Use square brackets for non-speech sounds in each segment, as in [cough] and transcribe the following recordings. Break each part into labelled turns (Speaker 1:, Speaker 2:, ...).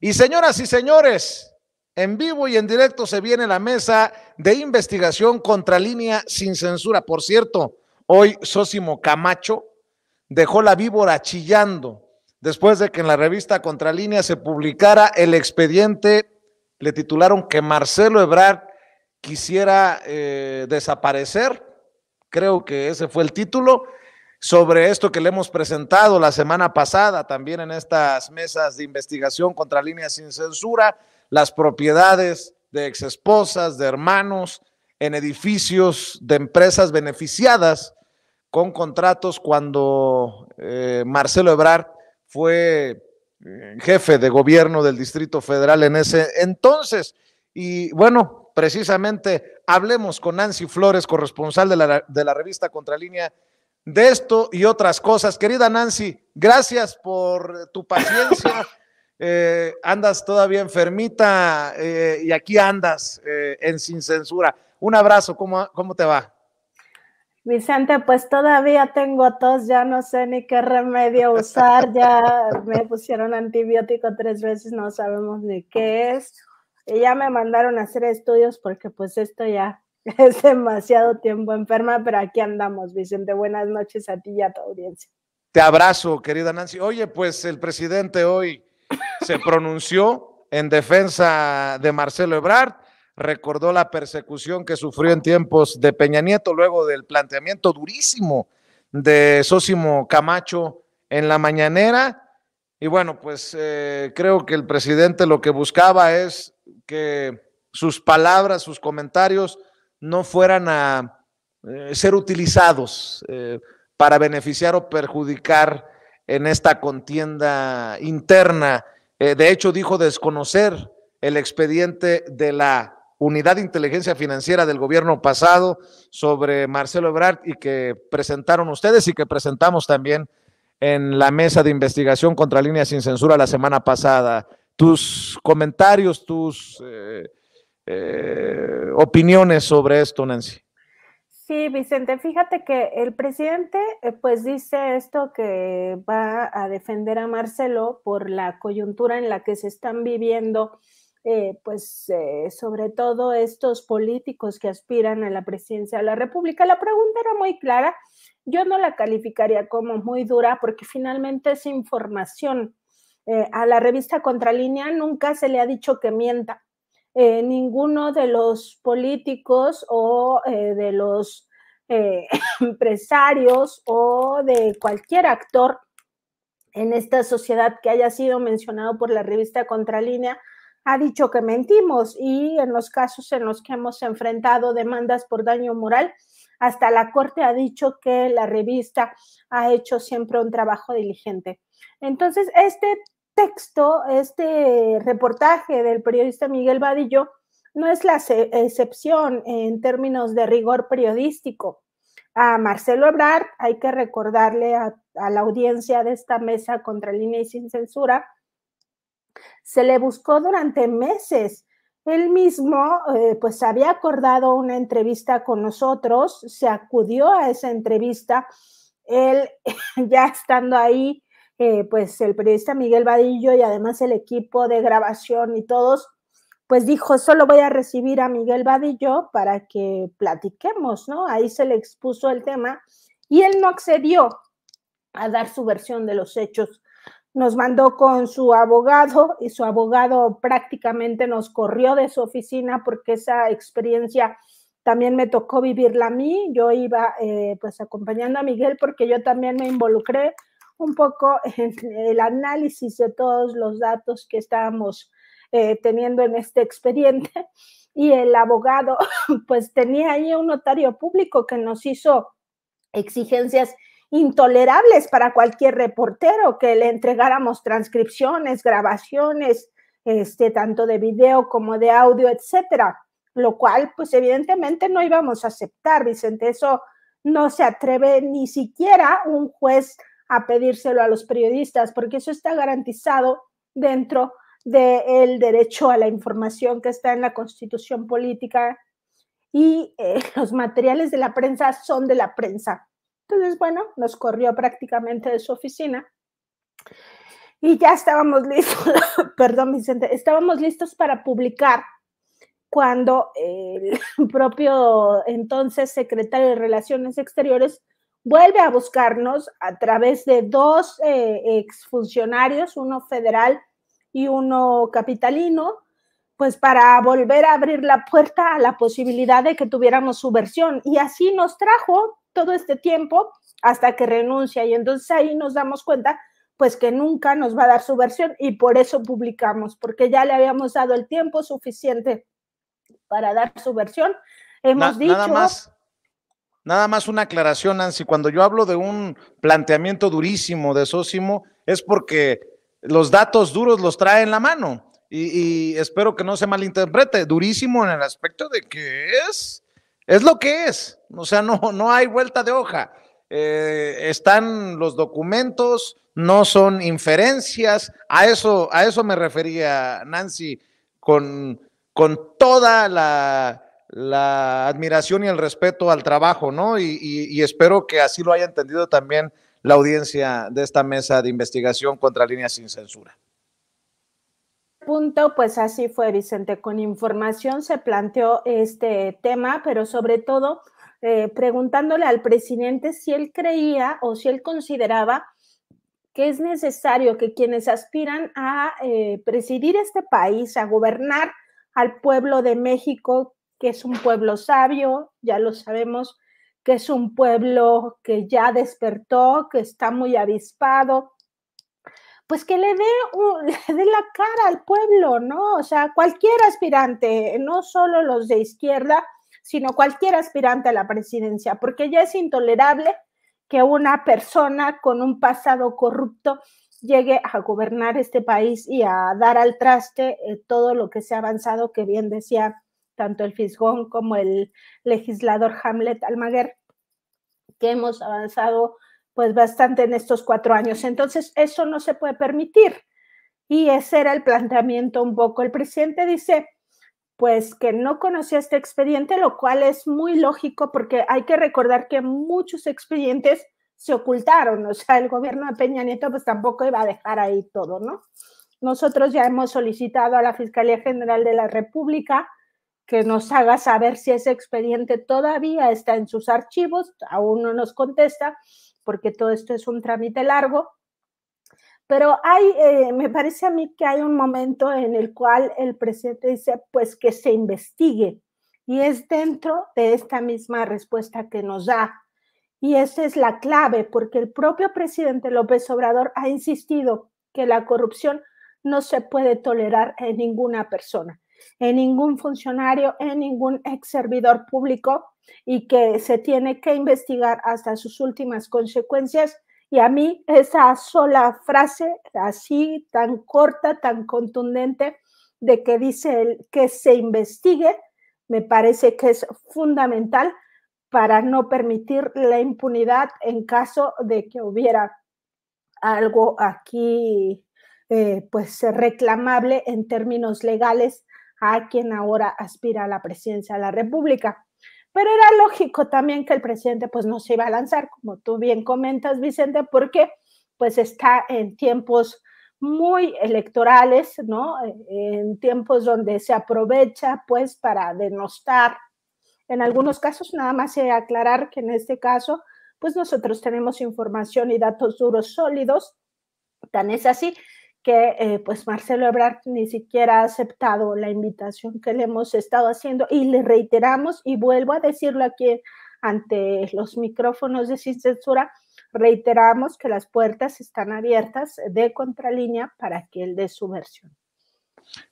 Speaker 1: Y señoras y señores, en vivo y en directo se viene la mesa de investigación Contralínea sin censura. Por cierto, hoy Sósimo Camacho dejó la víbora chillando después de que en la revista Contralínea se publicara el expediente, le titularon que Marcelo Ebrard quisiera eh, desaparecer, creo que ese fue el título, sobre esto que le hemos presentado la semana pasada, también en estas mesas de investigación contra líneas sin censura, las propiedades de exesposas, de hermanos, en edificios de empresas beneficiadas con contratos cuando eh, Marcelo Ebrard fue eh, jefe de gobierno del Distrito Federal en ese entonces. Y bueno, precisamente hablemos con Nancy Flores, corresponsal de la, de la revista Contralínea de esto y otras cosas. Querida Nancy, gracias por tu paciencia. [laughs] Eh, andas todavía enfermita eh, y aquí andas eh, en Sin Censura. Un abrazo, ¿cómo, cómo te va?
Speaker 2: Vicente, pues todavía tengo tos, ya no sé ni qué remedio usar, ya [laughs] me pusieron antibiótico tres veces, no sabemos ni qué es. Y ya me mandaron a hacer estudios porque pues esto ya [laughs] es demasiado tiempo enferma, pero aquí andamos, Vicente. Buenas noches a ti y a tu audiencia.
Speaker 1: Te abrazo, querida Nancy. Oye, pues el presidente hoy se [laughs] pronunció en defensa de Marcelo Ebrard, recordó la persecución que sufrió en tiempos de Peña Nieto luego del planteamiento durísimo de Sósimo Camacho en la mañanera. Y bueno, pues eh, creo que el presidente lo que buscaba es que sus palabras, sus comentarios, no fueran a eh, ser utilizados eh, para beneficiar o perjudicar en esta contienda interna. Eh, de hecho, dijo desconocer el expediente de la Unidad de Inteligencia Financiera del gobierno pasado sobre Marcelo Ebrard y que presentaron ustedes y que presentamos también en la mesa de investigación contra líneas sin censura la semana pasada. Tus comentarios, tus eh, opiniones sobre esto, Nancy.
Speaker 2: Sí, Vicente, fíjate que el presidente eh, pues dice esto que va a defender a Marcelo por la coyuntura en la que se están viviendo eh, pues sobre todo estos políticos que aspiran a la presidencia de la República. La pregunta era muy clara, yo no la calificaría como muy dura porque finalmente es información. a la revista Contralínea nunca se le ha dicho que mienta. Eh, ninguno de los políticos o eh, de los eh, [laughs] empresarios o de cualquier actor en esta sociedad que haya sido mencionado por la revista Contralínea ha dicho que mentimos y en los casos en los que hemos enfrentado demandas por daño moral, hasta la Corte ha dicho que la revista ha hecho siempre un trabajo diligente. Entonces, este texto, este reportaje del periodista Miguel Vadillo, no es la excepción en términos de rigor periodístico. A Marcelo Ebrard hay que recordarle a, la audiencia de esta mesa contra línea y sin censura, se le buscó durante meses. Él mismo, eh, pues, había acordado una entrevista con nosotros, se acudió a esa entrevista. Él, [laughs] ya estando ahí, eh, pues el periodista Miguel Vadillo y además el equipo de grabación y todos, pues dijo, solo voy a recibir a Miguel Vadillo para que platiquemos, ¿no? Ahí se le expuso el tema y él no accedió a dar su versión de los hechos. Nos mandó con su abogado y su abogado prácticamente nos corrió de su oficina porque esa experiencia también me tocó vivirla a mí. Yo iba eh, pues acompañando a Miguel porque yo también me involucré un poco el análisis de todos los datos que estábamos eh, teniendo en este expediente y el abogado [laughs] pues tenía ahí un notario público que nos hizo exigencias intolerables para cualquier reportero que le entregáramos transcripciones, grabaciones, este, tanto de video como de audio, etcétera, lo cual pues evidentemente no íbamos a aceptar, Vicente, eso no se atreve ni siquiera un juez a pedírselo a los periodistas, porque eso está garantizado dentro del derecho a la información que está en la constitución política y eh, [laughs] los materiales de la prensa son de la prensa. Entonces, bueno, nos corrió prácticamente de su oficina y ya estábamos listos, [laughs] perdón Vicente, estábamos listos para publicar cuando el [laughs] propio entonces secretario de Relaciones Exteriores vuelve a buscarnos a través de dos eh, exfuncionarios, uno federal y uno capitalino, pues para volver a abrir la puerta a la posibilidad de que tuviéramos su versión. Y así nos trajo todo este tiempo hasta que renuncia. Y entonces ahí nos damos cuenta, pues que nunca nos va a dar su versión y por eso publicamos, porque ya le habíamos dado el tiempo suficiente para dar su versión. Hemos dicho...
Speaker 1: Nada más una aclaración, Nancy. Cuando yo hablo de un planteamiento durísimo de Sósimo, es porque los datos duros los trae en la mano. Y, espero que no se malinterprete. Durísimo en el aspecto de que es, es lo que es. O sea, no, no hay vuelta de hoja. Eh, están los documentos, no son inferencias. A eso, a eso me refería Nancy con, con toda la la admiración y el respeto al trabajo, ¿no? Y, espero que así lo haya entendido también la audiencia de esta mesa de investigación contra líneas sin censura.
Speaker 2: Punto, pues así fue, Vicente. Con información se planteó este tema, pero sobre todo eh, preguntándole al presidente si él creía o si él consideraba que es necesario que quienes aspiran a eh, presidir este país, a gobernar al pueblo de México, que es un pueblo sabio, ya lo sabemos, que es un pueblo que ya despertó, que está muy avispado, pues que le dé, un, [laughs] dé la cara al pueblo, ¿no? O sea, cualquier aspirante, no solo los de izquierda, sino cualquier aspirante a la presidencia, porque ya es intolerable que una persona con un pasado corrupto llegue a gobernar este país y a dar al traste eh, todo lo que se ha avanzado, que bien decía tanto el Fisgón como el legislador Hamlet Almaguer, que hemos avanzado pues bastante en estos cuatro años. Entonces, eso no se puede permitir. Y ese era el planteamiento un poco. El presidente dice, pues que no conocía este expediente, lo cual es muy lógico porque hay que recordar que muchos expedientes se ocultaron, o sea, el gobierno de Peña Nieto pues tampoco iba a dejar ahí todo, ¿no? Nosotros ya hemos solicitado a la Fiscalía General de la República que nos haga saber si ese expediente todavía está en sus archivos, aún no nos contesta, porque todo esto es un trámite largo. Pero hay, eh, me parece a mí que hay un momento en el cual el presidente dice, pues que se investigue. Y es dentro de esta misma respuesta que nos da. Y esa es la clave, porque el propio presidente López Obrador ha insistido que la corrupción no se puede tolerar en ninguna persona en ningún funcionario, en ningún ex servidor público y que se tiene que investigar hasta sus últimas consecuencias. Y a mí esa sola frase, así tan corta, tan contundente, de que dice el que se investigue, me parece que es fundamental para no permitir la impunidad en caso de que hubiera algo aquí eh, pues reclamable en términos legales a quien ahora aspira a la presidencia de la República. Pero era lógico también que el presidente pues no se iba a lanzar, como tú bien comentas, Vicente, porque pues está en tiempos muy electorales, ¿no? En tiempos donde se aprovecha pues para denostar, en algunos casos nada más he aclarar que en este caso pues nosotros tenemos información y datos duros sólidos, tan es así que eh, pues Marcelo Ebrard ni siquiera ha aceptado la invitación que le hemos estado haciendo y le reiteramos y vuelvo a decirlo aquí ante los micrófonos de sin censura, reiteramos que las puertas están abiertas de contralínea para que él dé su versión.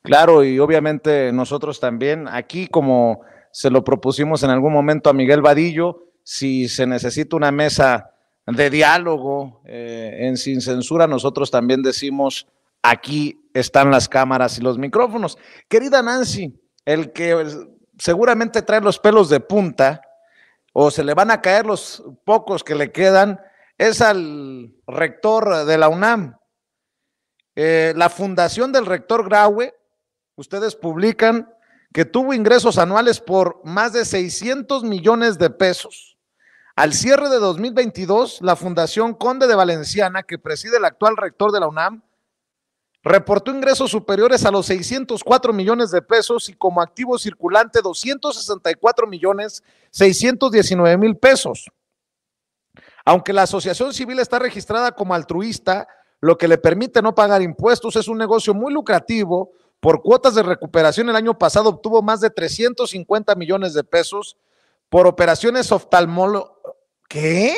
Speaker 1: Claro, y obviamente nosotros también, aquí como se lo propusimos en algún momento a Miguel Vadillo, si se necesita una mesa de diálogo eh, en Sin Censura, nosotros también decimos aquí están las cámaras y los micrófonos. Querida Nancy, el que seguramente trae los pelos de punta o se le van a caer los pocos que le quedan es al rector de la UNAM. Eh, la fundación del rector Graue, ustedes publican que tuvo ingresos anuales por más de 600 millones de pesos. Al cierre de 2022, la Fundación Conde de Valenciana, que preside el actual rector de la UNAM, reportó ingresos superiores a los 604 millones de pesos y como activo circulante 264 millones 619 mil pesos. Aunque la asociación civil está registrada como altruista, lo que le permite no pagar impuestos es un negocio muy lucrativo. Por cuotas de recuperación el año pasado obtuvo más de 350 millones de pesos por operaciones oftalmológicas. ¿Qué?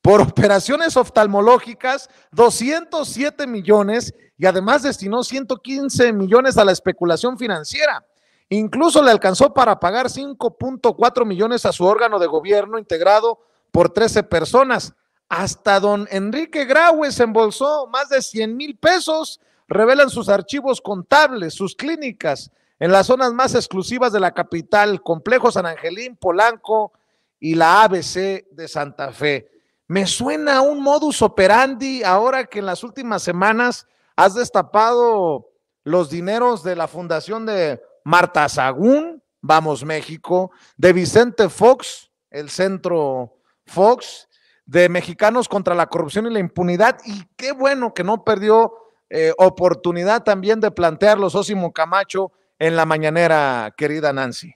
Speaker 1: Por operaciones oftalmológicas, 207 millones y además destinó 115 millones a la especulación financiera. Incluso le alcanzó para pagar 5.4 millones a su órgano de gobierno integrado por 13 personas. Hasta don Enrique Graue se embolsó más de 100 mil pesos, revelan sus archivos contables, sus clínicas en las zonas más exclusivas de la capital, Complejo San Angelín, Polanco y la ABC de Santa Fe. Me suena un modus operandi ahora que en las últimas semanas has destapado los dineros de la fundación de Marta Sagún, Vamos México, de Vicente Fox, el centro Fox, de Mexicanos contra la Corrupción y la Impunidad. Y qué bueno que no perdió eh, oportunidad también de plantearlo Sosimo Camacho en la mañanera, querida Nancy.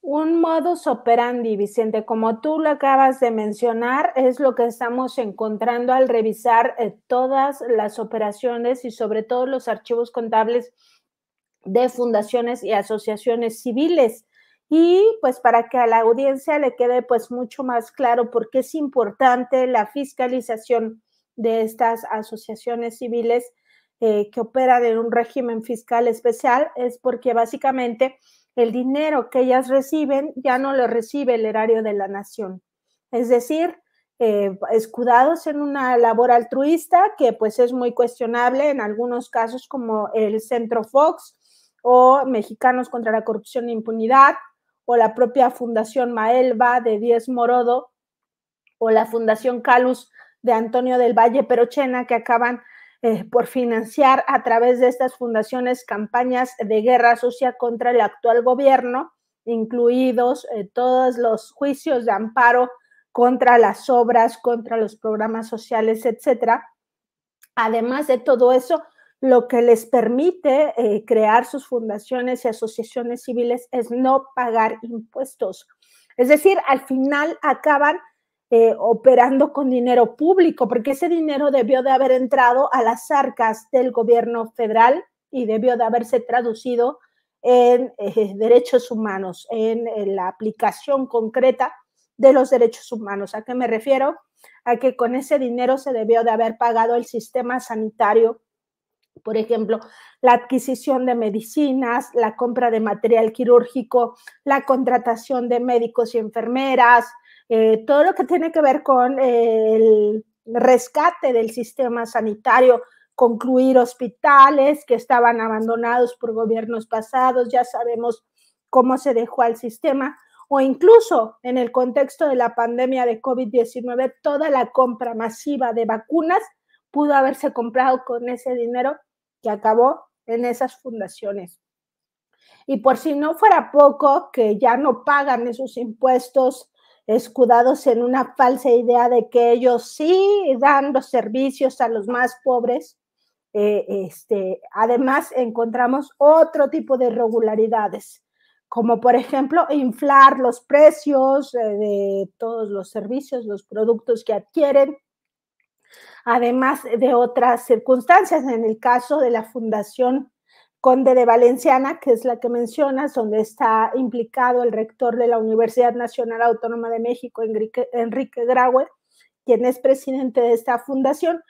Speaker 2: Un modus operandi, Vicente, como tú lo acabas de mencionar, es lo que estamos encontrando al revisar eh, todas las operaciones y sobre todo los archivos contables de fundaciones y asociaciones civiles. Y pues para que a la audiencia le quede pues mucho más claro por qué es importante la fiscalización de estas asociaciones civiles eh, que operan en un régimen fiscal especial, es porque básicamente el dinero que ellas reciben ya no lo recibe el erario de la nación. Es decir, eh, escudados en una labor altruista que pues es muy cuestionable en algunos casos como el Centro Fox o Mexicanos contra la Corrupción e Impunidad o la propia Fundación Maelva de Diez Morodo o la Fundación Calus de Antonio del Valle Perochena que acaban eh, por financiar a través de estas fundaciones campañas de guerra sucia contra el actual gobierno, incluidos eh, todos los juicios de amparo contra las obras, contra los programas sociales, etcétera. Además de todo eso, lo que les permite eh, crear sus fundaciones y asociaciones civiles es no pagar impuestos. Es decir, al final acaban eh, operando con dinero público, porque ese dinero debió de haber entrado a las arcas del gobierno federal y debió de haberse traducido en eh, derechos humanos, en la aplicación concreta de los derechos humanos. ¿A qué me refiero? A que con ese dinero se debió de haber pagado el sistema sanitario, por ejemplo, la adquisición de medicinas, la compra de material quirúrgico, la contratación de médicos y enfermeras, eh, todo lo que tiene que ver con eh, el rescate del sistema sanitario, concluir hospitales que estaban abandonados por gobiernos pasados, ya sabemos cómo se dejó al sistema, o incluso en el contexto de la pandemia de COVID-19, toda la compra masiva de vacunas pudo haberse comprado con ese dinero que acabó en esas fundaciones. Y por si no fuera poco, que ya no pagan esos impuestos escudados en una falsa idea de que ellos sí dan los servicios a los más pobres. Eh, este, además, encontramos otro tipo de irregularidades, como por ejemplo inflar los precios eh, de todos los servicios, los productos que adquieren, además de otras circunstancias, en el caso de la Fundación Conde de Valenciana, que es la que mencionas, donde está implicado el rector de la Universidad Nacional Autónoma de México, Enrique, Enrique quien es presidente de esta fundación.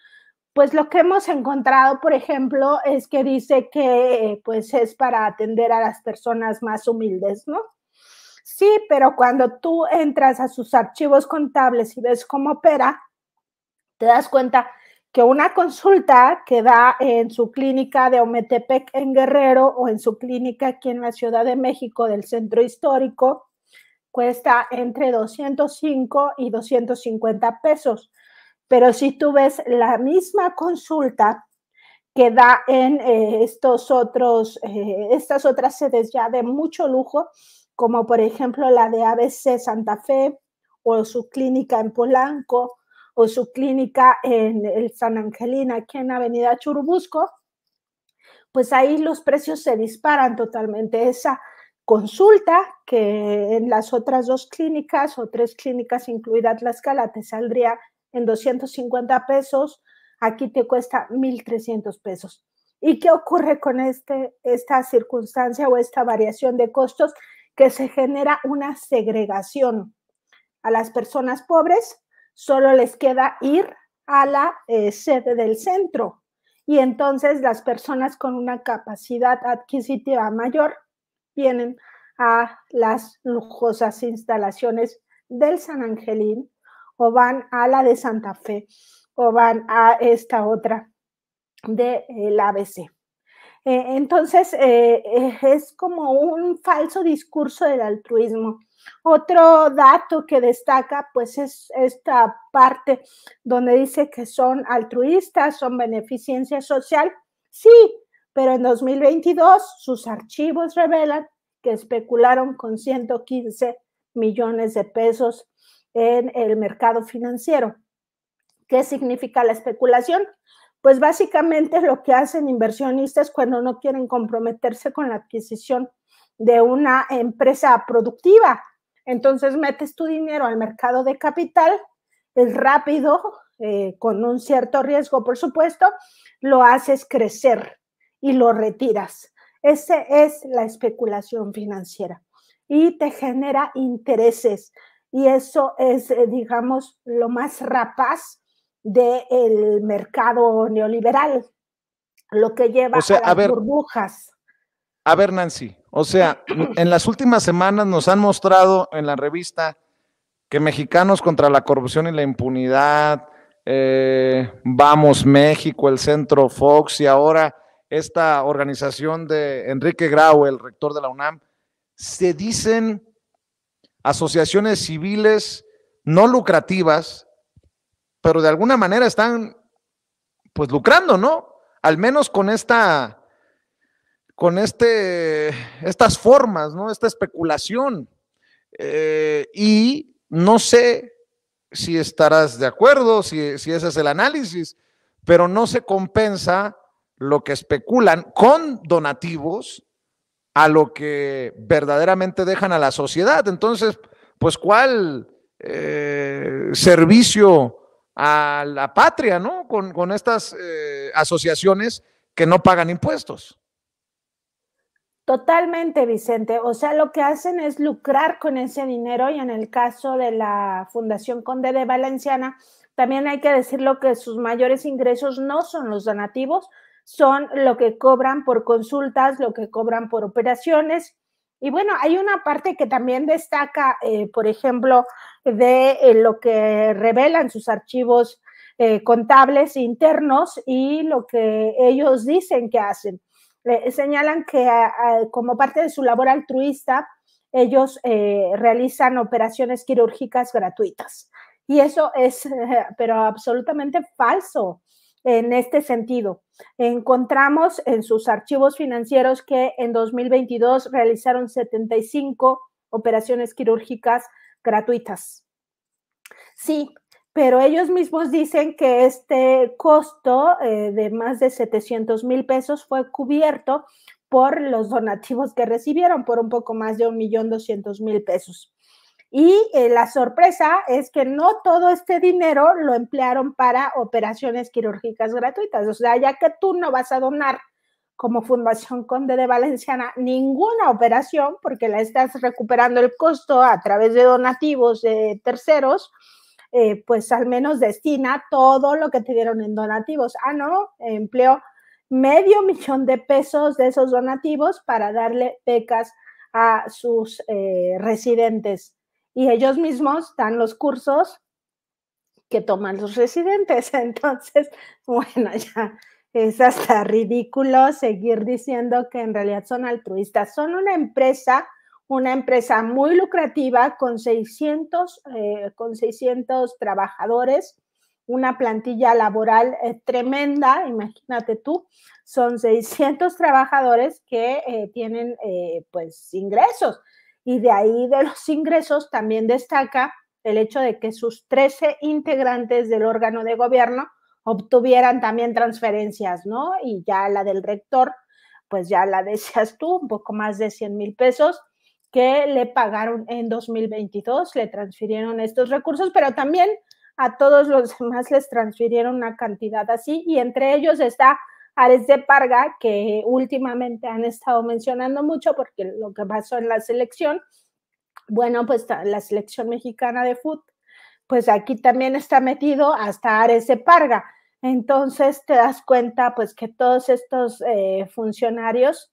Speaker 2: Pues lo que hemos encontrado, por ejemplo, es que dice que eh, pues es para atender a las personas más humildes, ¿no? Sí, pero cuando tú entras a sus archivos contables y ves cómo opera, te das cuenta que una consulta que da en su clínica de Ometepec en Guerrero o en su clínica aquí en la Ciudad de México del Centro Histórico cuesta entre 205 y 250 pesos. Pero si tú ves la misma consulta que da en eh, estos otros, eh, estas otras sedes ya de mucho lujo, como por ejemplo la de ABC Santa Fe o su clínica en Polanco o su clínica en el San Angelina, aquí en Avenida Churubusco, pues ahí los precios se disparan totalmente. Esa consulta que en las otras dos clínicas o tres clínicas, incluida Tlaxcala, te saldría en 250 pesos, aquí te cuesta 1.300 pesos. ¿Y qué ocurre con este, esta circunstancia o esta variación de costos? Que se genera una segregación a las personas pobres solo les queda ir a la eh, sede del centro. Y entonces las personas con una capacidad adquisitiva mayor vienen a las lujosas instalaciones del San Angelín o van a la de Santa Fe o van a esta otra del de eh, ABC. Eh, entonces, es como un falso discurso del altruismo otro dato que destaca pues es esta parte donde dice que son altruistas, son beneficencia social. Sí, pero en 2022 sus archivos revelan que especularon con 115 millones de pesos en el mercado financiero. ¿Qué significa la especulación? Pues básicamente lo que hacen inversionistas cuando no quieren comprometerse con la adquisición de una empresa productiva. Entonces metes tu dinero al mercado de capital, es rápido, eh, con un cierto riesgo, por supuesto, lo haces crecer y lo retiras. Esa es la especulación financiera y te genera intereses. Y eso es, eh, digamos, lo más rapaz del mercado neoliberal, lo que lleva a burbujas.
Speaker 1: A ver, Nancy, o sea, en las últimas semanas nos han mostrado en la revista que Mexicanos contra la Corrupción y la Impunidad, eh, Vamos México, el Centro Fox y ahora esta organización de Enrique Grau, el rector de la UNAM, se dicen asociaciones civiles no lucrativas, pero de alguna manera están pues lucrando, ¿no? Al menos con esta con este, estas formas, ¿no? Esta especulación. Eh, y no sé si estarás de acuerdo, si, ese es el análisis, pero no se compensa lo que especulan con donativos a lo que verdaderamente dejan a la sociedad. Entonces, pues, ¿cuál eh, servicio a la patria, ¿no? Con, estas eh, asociaciones que no pagan impuestos.
Speaker 2: Totalmente, Vicente. O sea, lo que hacen es lucrar con ese dinero y en el caso de la Fundación Conde de Valenciana, también hay que decirlo que sus mayores ingresos no son los donativos, son lo que cobran por consultas, lo que cobran por operaciones. Y bueno, hay una parte que también destaca, eh, por ejemplo, de eh, lo que revelan sus archivos eh, contables internos y lo que ellos dicen que hacen. Eh, señalan que como parte de su labor altruista, ellos eh, realizan operaciones quirúrgicas gratuitas. Y eso es, [laughs] pero absolutamente falso en este sentido. Encontramos en sus archivos financieros que en 2022 realizaron 75 operaciones quirúrgicas gratuitas. Sí, pero ellos mismos dicen que este costo eh, de más de 700 mil pesos fue cubierto por los donativos que recibieron, por un poco más de 1.200.000 pesos. Y eh, la sorpresa es que no todo este dinero lo emplearon para operaciones quirúrgicas gratuitas. O sea, ya que tú no vas a donar como Fundación Conde de Valenciana ninguna operación porque la estás recuperando el costo a través de donativos de terceros, eh, pues al menos destina todo lo que te dieron en donativos. Ah, no, empleó medio [laughs] millón de pesos de esos donativos para darle becas a sus eh, residentes. Y ellos mismos dan los cursos que toman los residentes. [laughs] Entonces, bueno, ya es hasta ridículo seguir diciendo que en realidad son altruistas. Son una empresa una empresa muy lucrativa con 600, eh, con 600 trabajadores, una plantilla laboral eh, tremenda, imagínate tú, son 600 trabajadores que eh, tienen pues ingresos y de ahí de los ingresos también destaca el hecho de que sus 13 integrantes del órgano de gobierno obtuvieran también transferencias, ¿no? Y ya la del rector, pues ya la [laughs] decías tú, un poco más de 100 mil pesos, que le pagaron en 2022, le transfirieron estos recursos, pero también a todos los demás les transfirieron una cantidad así y entre ellos está Ares de Parga, que últimamente han estado mencionando mucho porque lo que pasó en la selección, bueno, pues la selección mexicana de fútbol, pues aquí también está metido hasta Ares de Parga. Entonces te das cuenta pues que todos estos eh, funcionarios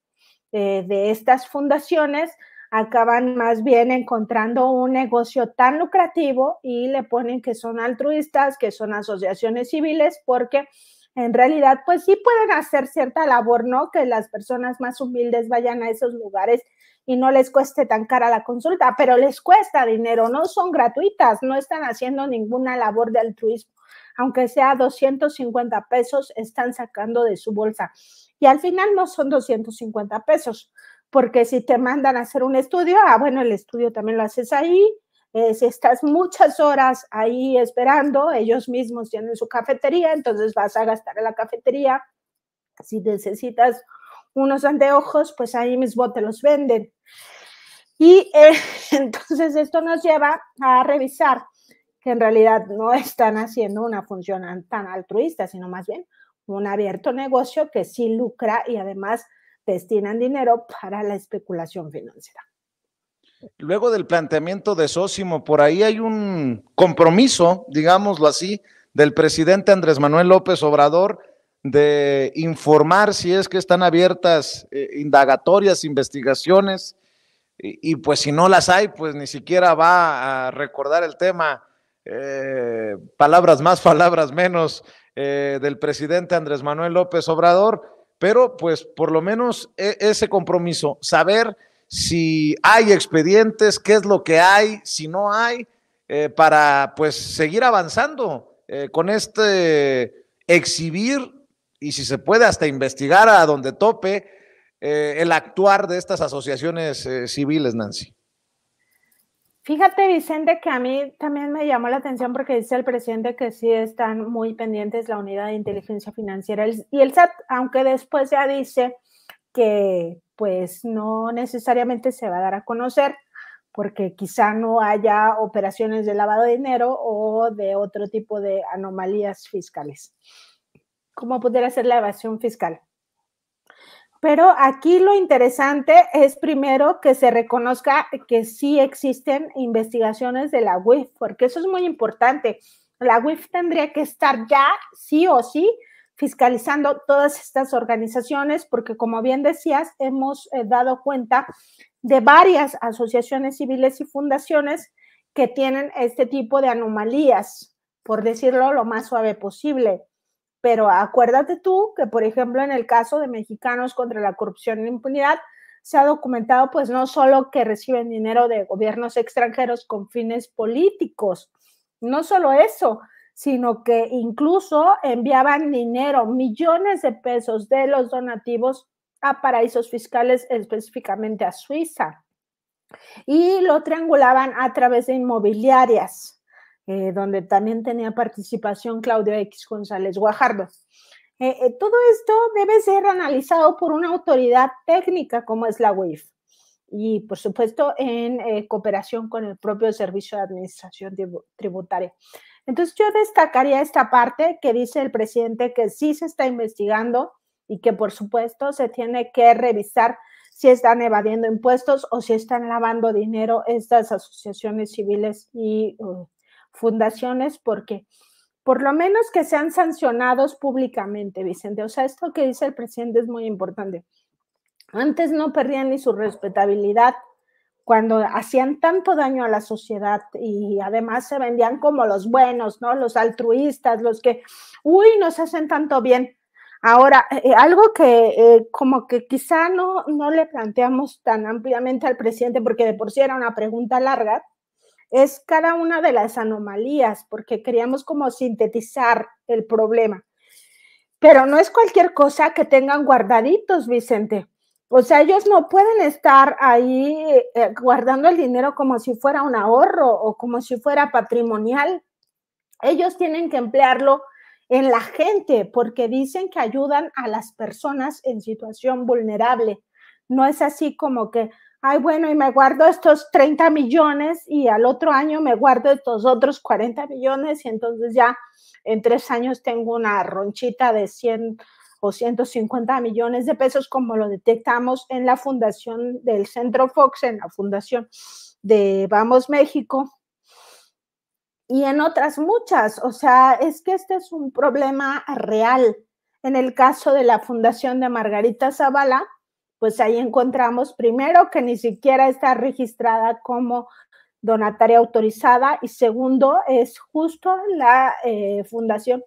Speaker 2: eh, de estas fundaciones acaban más bien encontrando un negocio tan lucrativo y le ponen que son altruistas, que son asociaciones civiles, porque en realidad pues sí pueden hacer cierta labor, ¿no? Que las personas más humildes vayan a esos lugares y no les cueste tan cara la consulta, pero les cuesta dinero, no son gratuitas, no están haciendo ninguna labor de altruismo. Aunque sea 250 pesos, están sacando de su bolsa. Y al final no son 250 pesos, porque si te mandan a hacer un estudio, ah, bueno, el estudio también lo haces ahí. Eh, si estás muchas horas ahí esperando, ellos mismos tienen su cafetería, entonces vas a gastar en la cafetería. Si necesitas unos anteojos, pues ahí mismo te los venden. Y eh, [laughs] entonces esto nos lleva a revisar que en realidad no están haciendo una función tan altruista, sino más bien un abierto negocio que sí lucra y además destinan dinero para la especulación financiera.
Speaker 1: Luego del planteamiento de Sósimo, por ahí hay un compromiso, digámoslo así, del presidente Andrés Manuel López Obrador de informar si es que están abiertas eh, indagatorias, investigaciones, y, pues si no las hay, pues ni siquiera va a recordar el tema, eh, palabras más, [laughs] palabras menos, eh, del presidente Andrés Manuel López Obrador pero pues por lo menos e, ese compromiso, saber si hay expedientes, qué es lo que hay, si no hay, eh, para pues seguir avanzando eh, con este exhibir y si se puede hasta investigar a donde tope eh, el actuar de estas asociaciones civiles, Nancy.
Speaker 2: Fíjate, Vicente, que a mí también me llamó la atención porque dice el presidente que sí están muy pendientes la unidad de inteligencia financiera y el SAT, aunque después ya dice que pues no necesariamente se va a dar a conocer porque quizá no haya operaciones de lavado de dinero o de otro tipo de anomalías fiscales, cómo pudiera ser la evasión fiscal. Pero aquí lo interesante es primero que se reconozca que sí existen investigaciones de la UIF, e porque eso es muy importante. La UIF e tendría que estar ya, sí o sí, fiscalizando todas estas organizaciones, porque como bien decías, hemos eh, dado cuenta de varias asociaciones civiles y fundaciones que tienen este tipo de anomalías, por decirlo lo más suave posible. Pero acuérdate tú que, por ejemplo, en el caso de mexicanos contra la corrupción y e la impunidad, se ha documentado pues no solo que reciben dinero de gobiernos extranjeros con fines políticos, no solo eso, sino que incluso enviaban dinero, millones de pesos de los donativos a paraísos fiscales, específicamente a Suiza, y lo triangulaban a través de inmobiliarias. Eh, donde también tenía participación Claudio X González Guajardo. Eh, eh, todo esto debe ser analizado por una autoridad técnica como es la UIF y por supuesto en cooperación con el propio Servicio de Administración Tributaria. Entonces yo destacaría esta parte que dice el presidente que sí se está investigando y que por supuesto se tiene que revisar si están evadiendo impuestos o si están lavando dinero estas asociaciones civiles y fundaciones porque por lo menos que sean sancionados públicamente, Vicente. O sea, esto que dice el presidente es muy importante. Antes no perdían ni su respetabilidad cuando hacían tanto daño a la sociedad y además se vendían como los buenos, ¿no? Los altruistas, los que, uy, nos hacen tanto bien. Ahora, eh, algo que eh, como que quizá no, no le planteamos tan ampliamente al presidente, porque de por sí era una pregunta larga, es cada una de las anomalías, porque queríamos como sintetizar el problema. Pero no es cualquier cosa que tengan guardaditos, Vicente. O sea, ellos no pueden estar ahí eh, eh, guardando el dinero como si fuera un ahorro o como si fuera patrimonial. Ellos tienen que emplearlo en la gente porque dicen que ayudan a las personas en situación vulnerable. No es así como que, ay, bueno, y me guardo estos 30 millones y al otro año me guardo estos otros 40 millones y entonces ya en tres años tengo una ronchita de 100 o 150 millones de pesos como lo detectamos en la fundación del Centro Fox, en la fundación de Vamos México, y en otras muchas. O sea, es que este es un problema real. En el caso de la Fundación de Margarita Zavala, pues ahí encontramos primero que ni siquiera está registrada como donataria autorizada y segundo es justo la eh, fundación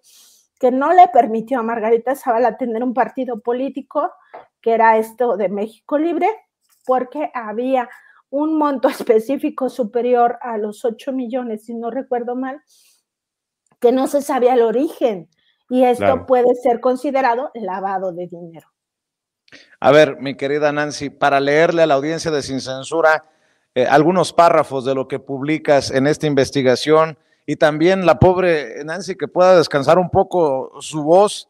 Speaker 2: que no le permitió a Margarita Zavala tener un partido político, que era esto de México Libre, porque había un monto [laughs] específico superior a los 8 millones, si no recuerdo mal, que no se sabía el origen y esto puede ser considerado lavado de dinero.
Speaker 1: A ver, mi querida Nancy, para leerle a la audiencia de Sin Censura eh, algunos párrafos de lo que publicas en esta investigación y también la pobre Nancy que pueda descansar un poco su voz,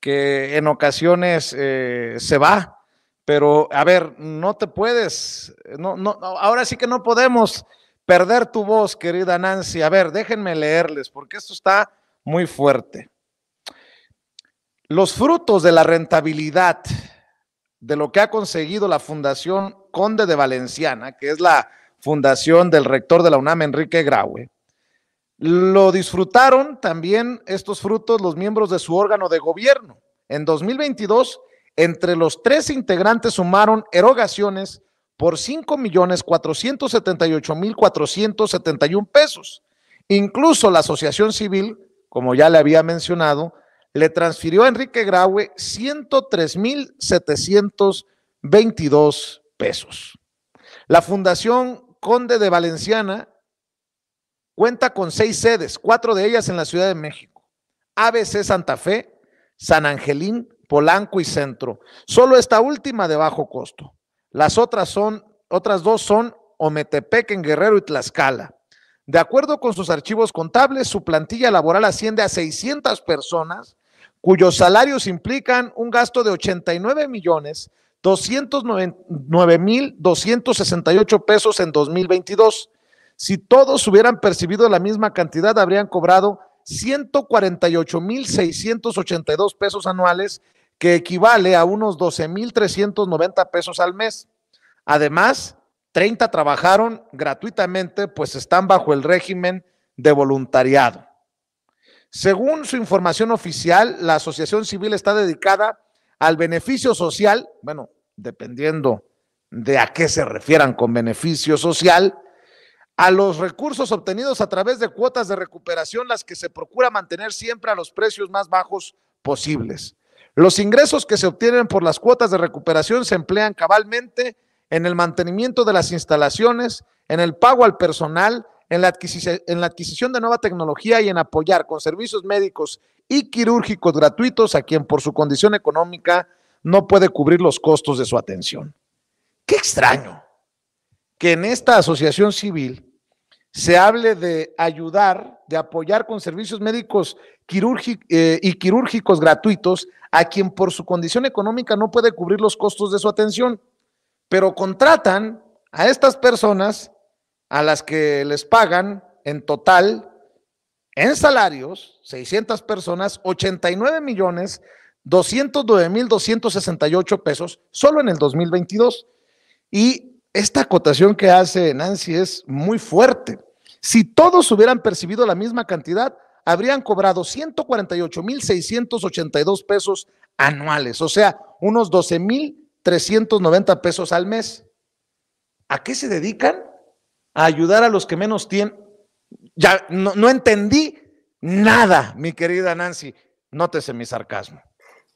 Speaker 1: que en ocasiones eh, se va, pero a ver, no te puedes, no, no, ahora sí que no podemos perder tu voz, querida Nancy. A ver, déjenme leerles, porque esto está muy fuerte. Los frutos de la rentabilidad de lo que ha conseguido la Fundación Conde de Valenciana, que es la fundación del rector de la UNAM, Enrique Graue, lo disfrutaron también estos frutos los miembros de su órgano de gobierno. En 2022, entre los tres integrantes sumaron erogaciones por 5.478.471 pesos. Incluso la asociación civil, como ya le había mencionado, le transfirió a Enrique Graue 103.722 pesos. La Fundación Conde de Valenciana cuenta con seis sedes, cuatro de ellas en la Ciudad de México. ABC Santa Fe, San Angelín, Polanco y Centro. Solo esta última de bajo costo. Las otras son, otras dos son Ometepec en Guerrero y Tlaxcala. De acuerdo con sus archivos contables, su plantilla laboral asciende a 600 personas cuyos salarios implican un gasto de 89 millones mil 268 pesos en 2022. Si todos hubieran percibido la misma cantidad, habrían cobrado 148 mil 682 pesos anuales, que equivale a unos 12 mil 390 pesos al mes. Además, 30 trabajaron gratuitamente, pues están bajo el régimen de voluntariado. Según su información oficial, la asociación civil está dedicada al beneficio social, bueno, dependiendo de a qué se refieran con beneficio social, a los recursos obtenidos a través de cuotas de recuperación, las que se procura mantener siempre a los precios más bajos posibles. Los ingresos que se obtienen por las cuotas de recuperación se emplean cabalmente en el mantenimiento de las instalaciones, en el pago al personal, en la, adquisición, de nueva tecnología y en apoyar con servicios médicos y quirúrgicos gratuitos a quien por su condición económica no puede cubrir los costos de su atención. Qué extraño que en esta asociación civil se hable de ayudar, de apoyar con servicios médicos eh, y quirúrgicos gratuitos a quien por su condición económica no puede cubrir los costos de su atención, pero contratan a estas personas a las que les pagan en total en salarios, 600 personas, 89 millones 209 mil 268 pesos solo en el 2022. Y esta acotación que hace Nancy es muy fuerte. Si todos hubieran percibido la misma cantidad, habrían cobrado 148 mil 682 pesos anuales, o sea, unos 12 mil 390 pesos al mes. ¿A qué se dedican? ayudar a los que menos tienen. Ya no, entendí nada, mi querida Nancy. Nótese mi sarcasmo.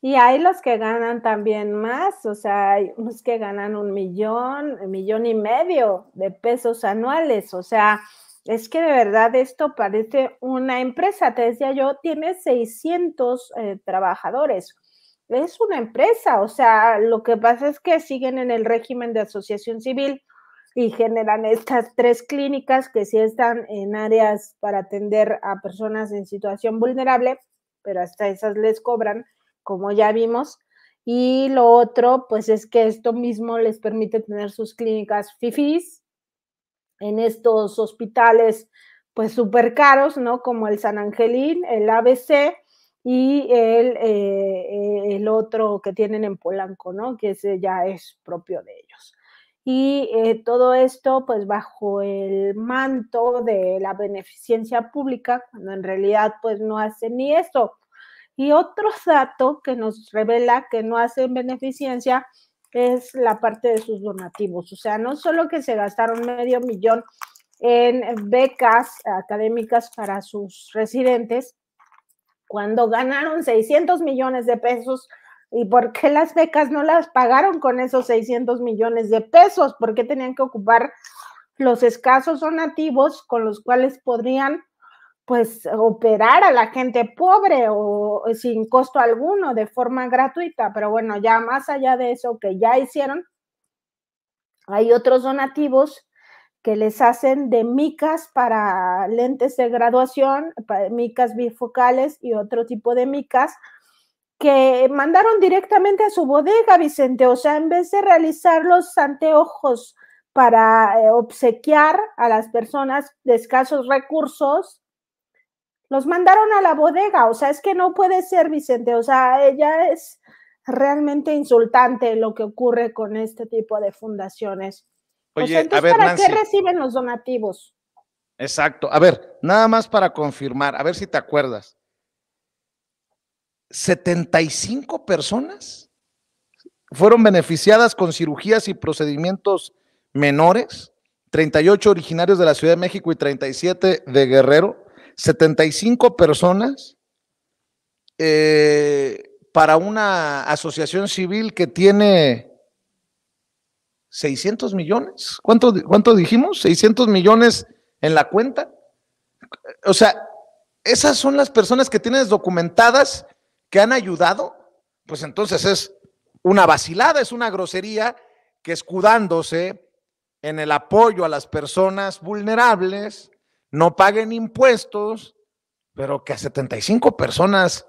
Speaker 2: Y hay los que ganan también más, o sea, hay unos que ganan un millón, un millón y medio de pesos anuales, o sea, es que de verdad esto parece una empresa, te decía yo, tiene 600 eh, trabajadores, es una empresa, o sea, lo que pasa es que siguen en el régimen de asociación civil, y generan estas tres clínicas que sí están en áreas para atender a personas en situación vulnerable, pero hasta esas les cobran, como ya vimos. Y lo otro, pues es que esto mismo les permite tener sus clínicas FIFIs en estos hospitales, pues súper caros, ¿no? Como el San Angelín, el ABC y el, eh, eh, el otro que tienen en Polanco, ¿no? Que ese ya es propio de ellos y eh, todo esto pues bajo el manto de la beneficencia pública, cuando en realidad pues no hacen ni esto. Y otro dato que nos revela que no hacen beneficencia es la parte de sus donativos. O sea, no solo que se gastaron medio millón en becas académicas para sus residentes, cuando ganaron 600 millones de pesos ¿Y por qué las becas no las pagaron con esos 600 millones de pesos? ¿Por qué tenían que ocupar los escasos donativos con los cuales podrían pues operar a la gente pobre o sin costo alguno de forma gratuita? Pero bueno, ya más allá de eso que ya hicieron, hay otros donativos que les hacen de micas para lentes de graduación, micas bifocales y otro tipo de micas que mandaron directamente a su bodega, Vicente. O sea, en vez de realizar los anteojos para eh, obsequiar a las personas de escasos recursos, los mandaron a la bodega. O sea, es que no puede ser, Vicente. O sea, ella es realmente insultante lo que ocurre con este tipo de fundaciones.
Speaker 1: Pues, Oye, ¿para qué
Speaker 2: reciben los donativos?
Speaker 1: Exacto. A ver, nada más para confirmar, a ver si te acuerdas. 75 personas fueron beneficiadas con cirugías y procedimientos menores, 38 originarios de la Ciudad de México y 37 de Guerrero, 75 personas eh, para una asociación civil que tiene 600 millones. ¿Cuánto, ¿Cuánto dijimos? 600 millones en la cuenta. O sea, esas son las personas que tienes documentadas que han ayudado, pues entonces es una vacilada, es una grosería que escudándose en el apoyo a las personas vulnerables, no paguen impuestos, pero que a 75 personas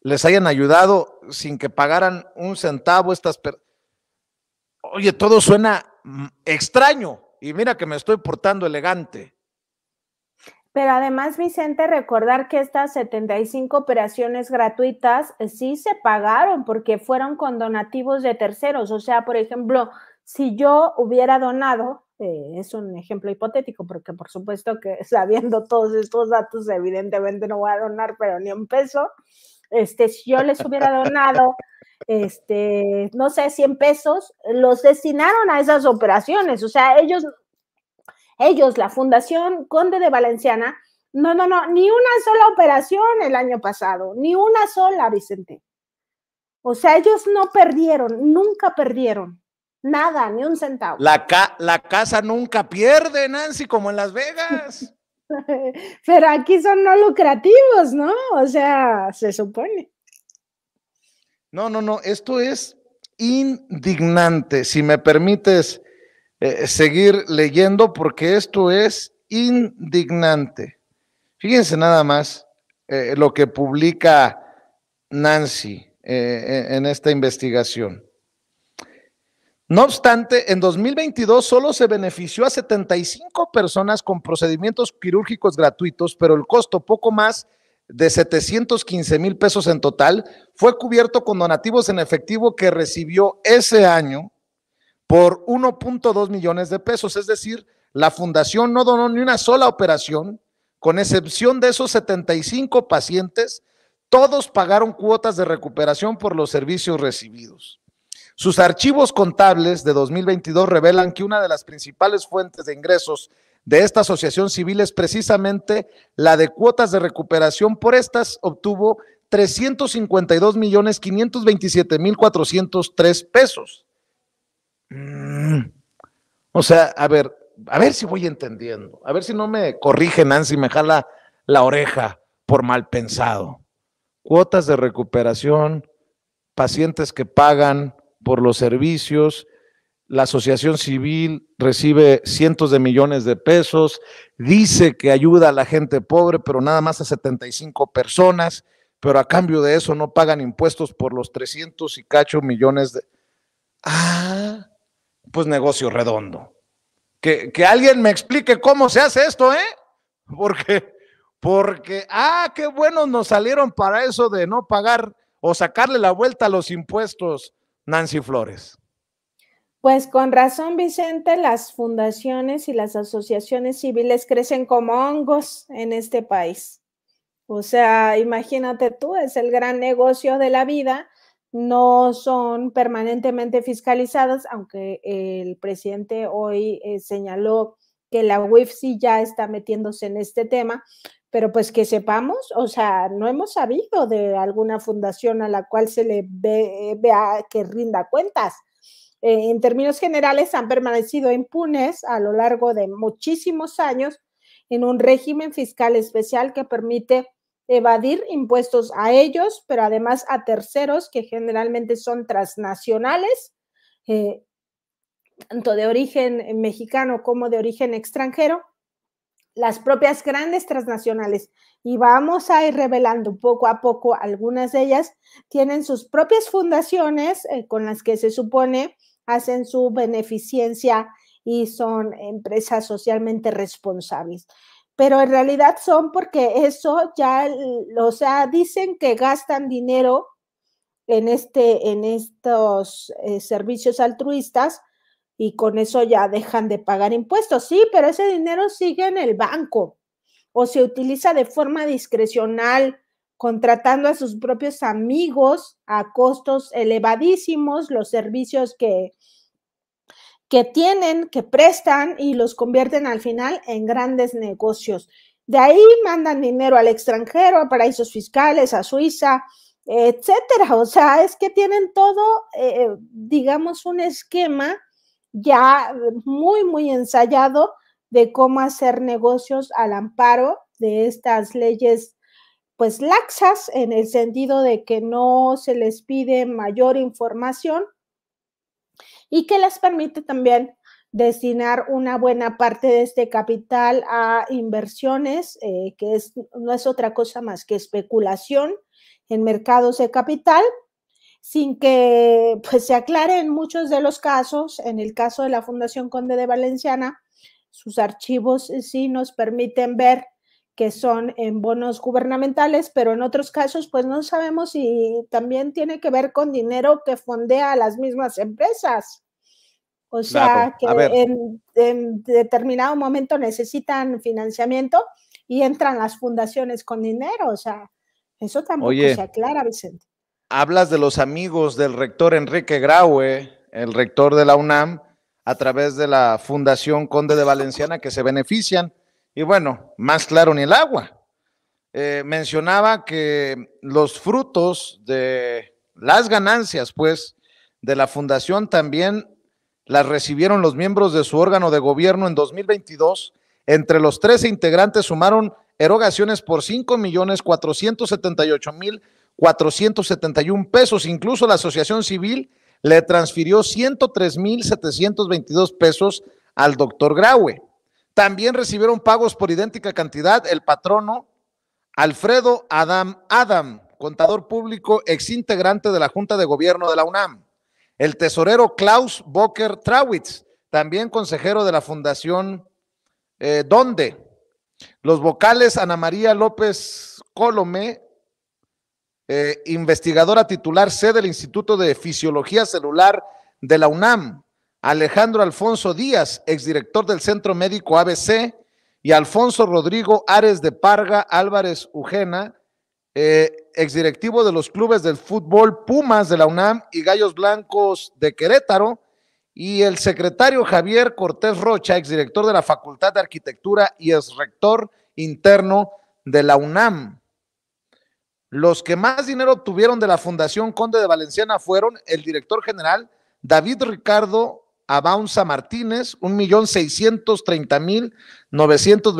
Speaker 1: les hayan ayudado sin que pagaran un centavo estas personas. Oye, todo suena extraño y mira que me estoy portando elegante.
Speaker 2: Pero además, Vicente, recordar que estas 75 operaciones gratuitas eh, sí se pagaron porque fueron con donativos de terceros. O sea, por ejemplo, si yo hubiera donado, eh, es un ejemplo hipotético, porque por supuesto que [laughs] sabiendo todos estos datos, evidentemente no voy a donar, pero ni un peso. Este, si yo les hubiera donado, [laughs] este, no sé, 100 pesos, los destinaron a esas operaciones. O sea, ellos ellos, la Fundación Conde de Valenciana, no, no, no, ni una sola operación el año pasado, ni una sola, Vicente. O sea, ellos no perdieron, nunca perdieron. Nada, ni un centavo. La,
Speaker 1: la casa nunca pierde, Nancy, como en Las Vegas.
Speaker 2: [laughs] Pero aquí son no lucrativos, ¿no? O sea, se supone.
Speaker 1: No, no, no, esto es indignante. Si me permites, eh, seguir leyendo porque esto es indignante. Fíjense nada más eh, lo que publica Nancy eh, e, en esta investigación. No obstante, en 2022 solo se benefició a 75 personas con procedimientos quirúrgicos gratuitos, pero el costo poco más de 715 mil pesos en total fue cubierto con donativos en efectivo que recibió ese año por 1.2 millones de pesos. Es decir, la fundación no donó ni una sola operación, con excepción de esos 75 pacientes, todos pagaron cuotas de recuperación por los servicios recibidos. Sus archivos contables de 2022 revelan que una de las principales fuentes de ingresos de esta asociación civil es precisamente la de cuotas de recuperación. Por estas obtuvo 352 millones 527 mil 403 pesos. Mm. O sea, a ver, a ver si voy entendiendo, a ver si no me corrige Nancy, me jala la oreja por mal pensado. Cuotas de recuperación, pacientes que pagan por los servicios, la asociación civil recibe cientos de millones de pesos, dice que ayuda a la gente pobre, pero nada más a 75 personas, pero a cambio de eso no pagan impuestos por los 300 y cacho millones de... Ah, pues negocio redondo. Que, alguien me explique cómo se hace esto, ¿eh? Porque, porque, ah, qué buenos nos salieron para eso de no pagar o sacarle la vuelta a los impuestos, Nancy Flores.
Speaker 2: Pues con razón, Vicente, las fundaciones y las asociaciones civiles crecen como hongos en este país. O sea, imagínate tú, es el gran negocio de la vida no son permanentemente fiscalizadas, aunque el presidente hoy eh, señaló que la UIF sí ya está metiéndose en este tema, pero pues que sepamos, o sea, no hemos sabido de alguna fundación a la cual se le vea que rinda cuentas. Eh, en términos generales, han permanecido impunes a lo largo de muchísimos años en un régimen fiscal especial que permite evadir impuestos a ellos, pero además a terceros que generalmente son transnacionales, eh, tanto de origen mexicano como de origen extranjero, las propias grandes transnacionales. Y vamos a ir revelando poco a poco, algunas de ellas tienen sus propias fundaciones eh, con las que se supone hacen su beneficencia y son empresas socialmente responsables pero en realidad son porque eso ya, o sea, dicen que gastan dinero en, este, en estos eh, servicios altruistas y con eso ya dejan de pagar impuestos. Sí, pero ese dinero sigue en el banco o se utiliza de forma discrecional, contratando a sus propios amigos a costos elevadísimos, los servicios que, que tienen, que prestan y los convierten al final en grandes negocios. De ahí mandan dinero al extranjero, a paraísos fiscales, a Suiza, etcétera. O sea, es que tienen todo, eh, eh, digamos, un esquema ya muy, muy ensayado de cómo hacer negocios al amparo de estas leyes pues laxas en el sentido de que no se les pide mayor información y que les permite también destinar una buena parte de este capital a inversiones, eh, que es, no es otra cosa más que especulación en mercados de capital, sin que pues, se aclare en muchos de los casos, en el caso de la Fundación Conde de Valenciana, sus archivos eh, sí nos permiten ver que son en bonos gubernamentales, pero en otros casos, pues no sabemos si también tiene que ver con dinero que fondea las mismas empresas. O sea, que en, determinado momento necesitan financiamiento y entran las fundaciones con dinero. O sea, eso también. se aclara, Vicente.
Speaker 1: Hablas de los amigos del rector Enrique Graue, el rector de la UNAM, a través de la Fundación Conde de Valenciana, que se benefician y bueno, más claro ni el agua. Eh, mencionaba que los frutos de las ganancias, pues, de la fundación también las recibieron los miembros de su órgano de gobierno en 2022. Entre los 13 integrantes sumaron erogaciones por 5 millones 478 mil 471 pesos. Incluso la asociación civil le transfirió 103 mil 722 pesos al doctor Graue. También recibieron pagos por idéntica cantidad el patrono Alfredo Adam Adam, contador público, ex integrante de la Junta de Gobierno de la UNAM. El tesorero Klaus Boker Trawitz, también consejero de la Fundación eh, Donde. Los vocales Ana María López Colomé, eh, investigadora titular sede del Instituto de Fisiología Celular de la UNAM. Alejandro Alfonso Díaz, exdirector del Centro Médico ABC, y Alfonso Rodrigo Ares de Parga Álvarez Ujena, eh, exdirectivo de los clubes del fútbol Pumas de la UNAM y Gallos Blancos de Querétaro, y el secretario Javier Cortés Rocha, exdirector de la Facultad de Arquitectura y exrector interno de la UNAM. Los que más dinero obtuvieron de la Fundación Conde de Valenciana fueron el director general David Ricardo Abaunza Martínez, un millón treinta mil novecientos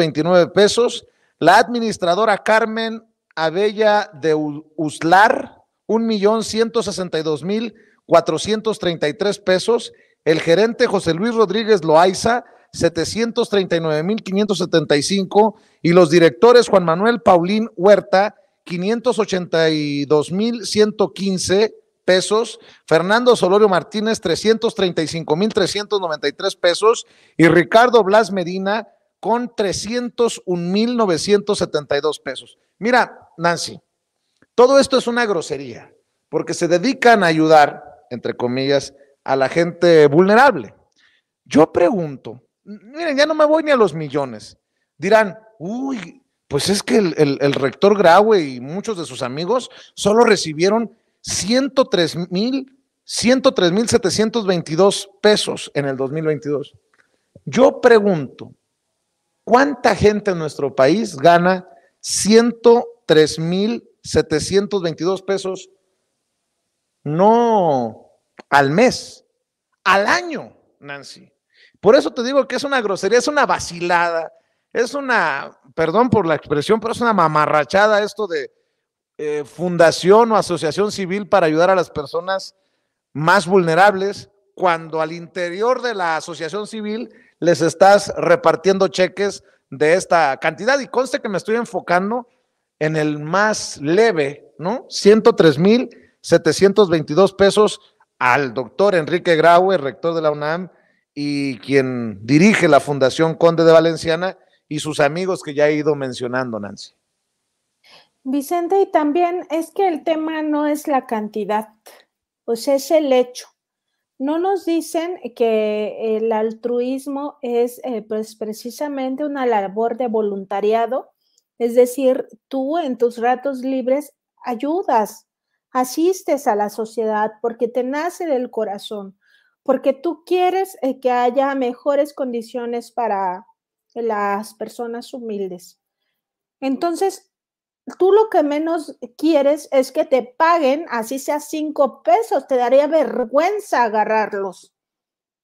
Speaker 1: pesos. La administradora Carmen Abella de Uslar, un millón ciento sesenta mil treinta pesos. El gerente José Luis Rodríguez Loaiza, setecientos treinta y nueve mil quinientos y los directores Juan Manuel Paulín Huerta, quinientos ochenta mil ciento pesos, Fernando Solorio Martínez 335.393 pesos y Ricardo Blas Medina con 301.972 pesos. Mira, Nancy, todo esto es una grosería porque se dedican a ayudar, entre comillas, a la gente vulnerable. Yo pregunto, miren, ya no me voy ni a los millones. Dirán, uy, pues es que el, el rector Graue y muchos de sus amigos solo recibieron 103 mil, 103 mil 722 pesos en el 2022. Yo pregunto, ¿cuánta gente en nuestro país gana 103 mil 722 pesos? No al mes, al año, Nancy. Por eso te digo que es una grosería, es una vacilada, es una, perdón por la expresión, pero es una mamarrachada esto de eh, fundación o asociación civil para ayudar a las personas más vulnerables cuando al interior de la asociación civil les estás repartiendo cheques de esta cantidad. Y conste que me estoy enfocando en el más leve, ¿no? 103 mil pesos al doctor Enrique Graue, rector de la UNAM y quien dirige la Fundación Conde de Valenciana y sus amigos que ya he ido mencionando, Nancy.
Speaker 2: Vicente, y también es que el tema no es la cantidad, pues es el hecho. No nos dicen que el altruismo es eh, pues precisamente una labor de voluntariado, es decir, tú en tus ratos libres ayudas, asistes a la sociedad porque te nace del corazón, porque tú quieres eh, que haya mejores condiciones para las personas humildes. Entonces, tú lo que menos quieres es que te paguen, así sea cinco pesos, te daría vergüenza agarrarlos.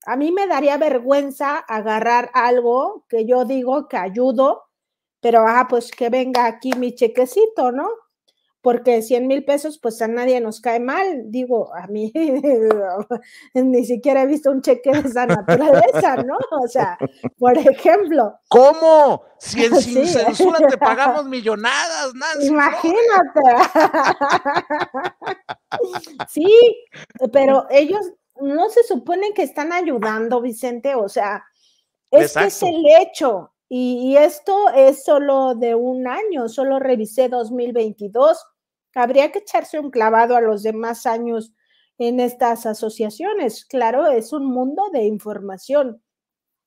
Speaker 2: A mí me daría vergüenza agarrar algo que yo digo que ayudo, pero ah, pues que venga aquí mi chequecito, ¿no? porque 100 mil pesos, pues a nadie nos cae mal. Digo, a mí [laughs] ni siquiera he visto un cheque de esa naturaleza, [laughs] ¿no? O sea, por ejemplo. ¿Cómo?
Speaker 1: Si [laughs] en censura te pagamos
Speaker 2: millonadas, Nancy. Imagínate. sí, pero ellos no se suponen que están ayudando, Vicente, o sea, este es el hecho. Y, y, esto es solo de un año, solo revisé 2022. Habría que echarse un clavado a los demás años en estas asociaciones. Claro, es un mundo de información,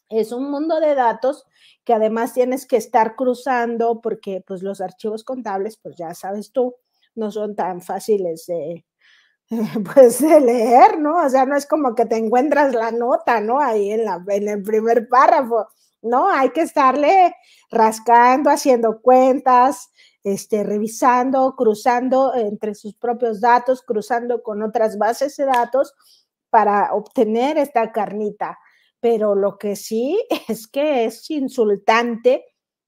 Speaker 2: es un mundo de datos que además tienes que estar cruzando porque pues los archivos contables, pues ya sabes tú, no son tan fáciles de, [laughs] pues leer, ¿no? O sea, no es como que te encuentras la nota, ¿no? Ahí en, la, en el primer párrafo, ¿no? Hay que estarle rascando, haciendo cuentas, este, revisando, cruzando entre sus propios datos, cruzando con otras bases de datos para obtener esta carnita. Pero lo que sí [laughs] es que es insultante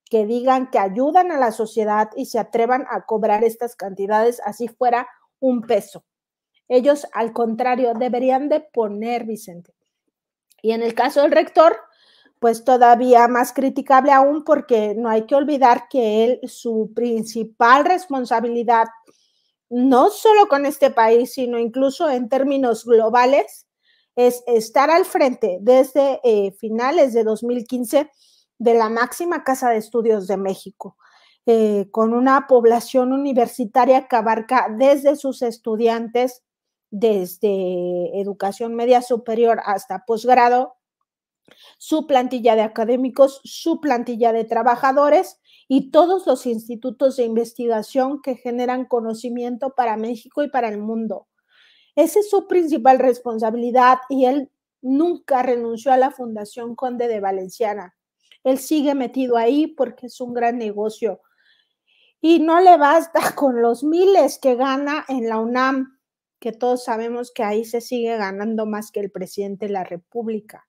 Speaker 2: que digan que ayudan a la sociedad y se atrevan a cobrar estas cantidades, así fuera un peso. Ellos, al contrario, deberían de poner, Vicente. Y en el caso del rector, pues todavía más criticable aún porque no hay que olvidar que él, su principal responsabilidad, no solo con este país, sino incluso en términos globales, es estar al frente desde eh, finales de 2015 de la máxima casa de estudios de México, eh, con una población universitaria que abarca desde sus estudiantes, desde educación media superior hasta posgrado, su plantilla de académicos, su plantilla de trabajadores y todos los institutos de investigación que generan conocimiento para México y para el mundo. Esa es su principal responsabilidad y él nunca renunció a la Fundación Conde de Valenciana. Él sigue metido ahí porque es un gran negocio. Y no le basta [laughs] con los miles que gana en la UNAM, que todos sabemos que ahí se sigue ganando más que el presidente de la República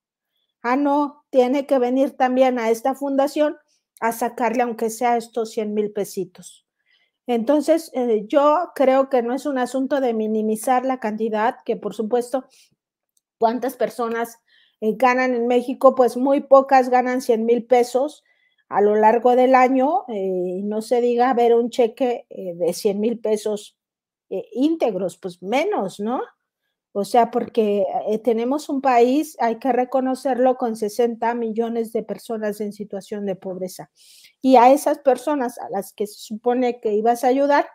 Speaker 2: ah, no, tiene que venir también a esta fundación a sacarle aunque sea estos 100 mil pesitos. Entonces, eh, yo creo que no es un asunto de minimizar la cantidad, que por supuesto, cuántas personas eh, ganan en México, pues muy pocas ganan 100 mil pesos a lo largo del año, y eh, no se diga ver un cheque de 100 mil pesos íntegros, pues menos, ¿no? O sea, porque eh, tenemos un país, hay que reconocerlo, con 60 millones de personas en situación de pobreza. Y a esas personas a las que se supone que ibas a ayudar,